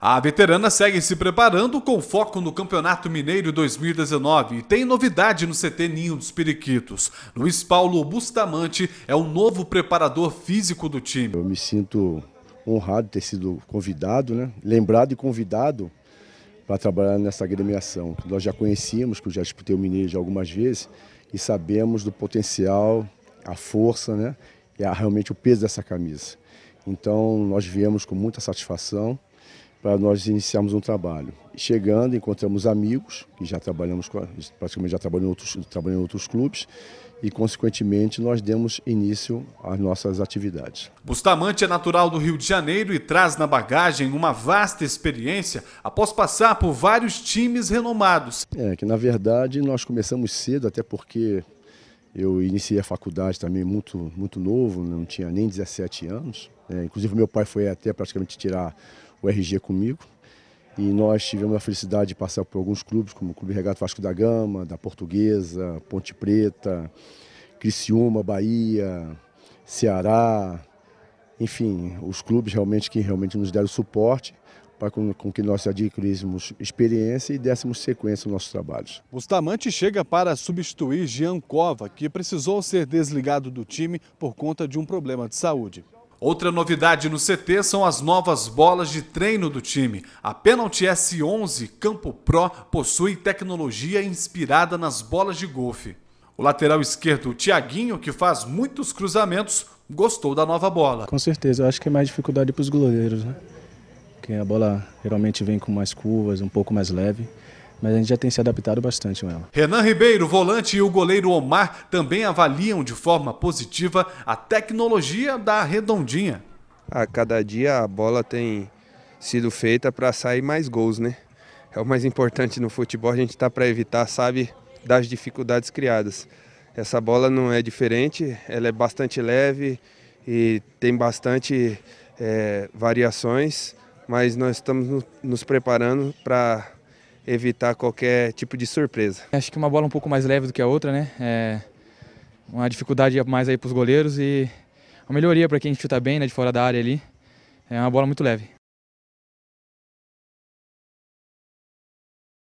A veterana segue se preparando com foco no Campeonato Mineiro 2019 e tem novidade no CT Ninho dos Periquitos. Luiz Paulo Bustamante é o novo preparador físico do time. Eu me sinto honrado de ter sido convidado, né? lembrado e convidado para trabalhar nessa agremiação. Nós já conhecíamos, que eu já disputei o Mineiro já algumas vezes, e sabemos do potencial, a força né? e a, realmente o peso dessa camisa. Então nós viemos com muita satisfação para nós iniciarmos um trabalho. Chegando, encontramos amigos, que já trabalhamos, praticamente já trabalham em outros, trabalham em outros clubes, e, consequentemente, nós demos início às nossas atividades. Bustamante é natural do Rio de Janeiro e traz na bagagem uma vasta experiência após passar por vários times renomados. É, que na verdade nós começamos cedo, até porque eu iniciei a faculdade também muito, muito novo, não tinha nem 17 anos. É, inclusive, meu pai foi até praticamente tirar o RG comigo. E nós tivemos a felicidade de passar por alguns clubes, como o Clube Regato Vasco da Gama, da Portuguesa, Ponte Preta, Criciúma, Bahia, Ceará, enfim, os clubes realmente que realmente nos deram suporte para com, com, que nós adquiríssemos experiência e dessemos sequência aos nossos trabalhos. Bustamante chega para substituir Jean Cova, que precisou ser desligado do time por conta de um problema de saúde. Outra novidade no CT são as novas bolas de treino do time. A Penalty S11 Campo Pro possui tecnologia inspirada nas bolas de golfe. O lateral esquerdo, o Thiaguinho, que faz muitos cruzamentos, gostou da nova bola. Com certeza, eu acho que é mais dificuldade para os goleiros, né? Porque a bola geralmente vem com mais curvas, um pouco mais leve mas a gente já tem se adaptado bastante com ela. Renan Ribeiro, volante e o goleiro Omar também avaliam de forma positiva a tecnologia da redondinha. A cada dia a bola tem sido feita para sair mais gols, né? É o mais importante no futebol, a gente está para evitar, sabe, das dificuldades criadas. Essa bola não é diferente, ela é bastante leve e tem bastante é, variações, mas nós estamos nos preparando para evitar qualquer tipo de surpresa. Acho que uma bola um pouco mais leve do que a outra, né? É uma dificuldade mais aí para os goleiros e uma melhoria para quem chuta bem, né, de fora da área ali. É uma bola muito leve.